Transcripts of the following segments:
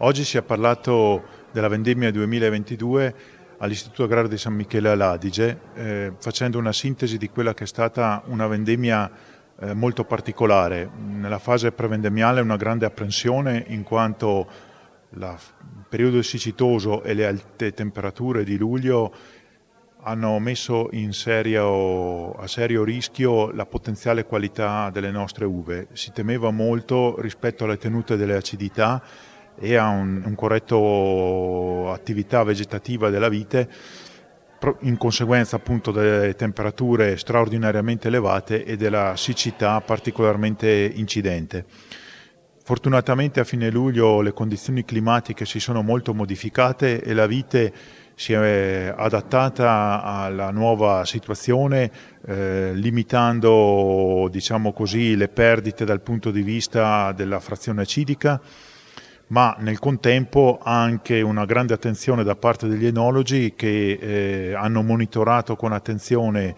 Oggi si è parlato della vendemmia 2022 all'Istituto Agrario di San Michele all'Adige, eh, facendo una sintesi di quella che è stata una vendemmia eh, molto particolare. Nella fase prevendemmiale una grande apprensione in quanto il periodo siccitoso e le alte temperature di luglio hanno messo serio, a serio rischio la potenziale qualità delle nostre uve. Si temeva molto rispetto alle tenute delle acidità e a un, un corretto attività vegetativa della vite in conseguenza appunto delle temperature straordinariamente elevate e della siccità particolarmente incidente. Fortunatamente a fine luglio le condizioni climatiche si sono molto modificate e la vite si è adattata alla nuova situazione eh, limitando diciamo così, le perdite dal punto di vista della frazione acidica ma nel contempo anche una grande attenzione da parte degli enologi che eh, hanno monitorato con attenzione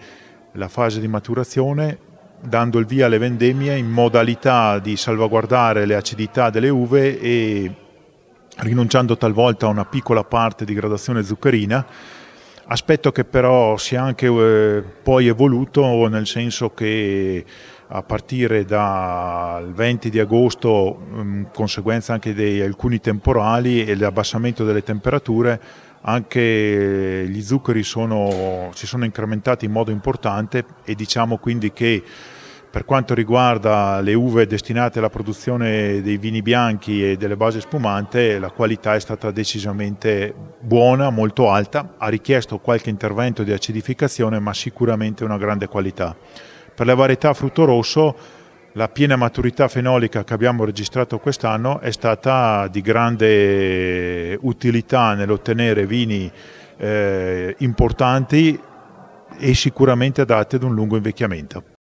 la fase di maturazione dando il via alle vendemmie in modalità di salvaguardare le acidità delle uve e rinunciando talvolta a una piccola parte di gradazione zuccherina aspetto che però si è anche eh, poi evoluto nel senso che a partire dal 20 di agosto, mm, in conseguenza anche di alcuni temporali e l'abbassamento delle temperature, anche gli zuccheri sono, si sono incrementati in modo importante e diciamo quindi che per quanto riguarda le uve destinate alla produzione dei vini bianchi e delle basi spumante, la qualità è stata decisamente buona, molto alta, ha richiesto qualche intervento di acidificazione, ma sicuramente una grande qualità. Per le varietà frutto rosso la piena maturità fenolica che abbiamo registrato quest'anno è stata di grande utilità nell'ottenere vini eh, importanti e sicuramente adatte ad un lungo invecchiamento.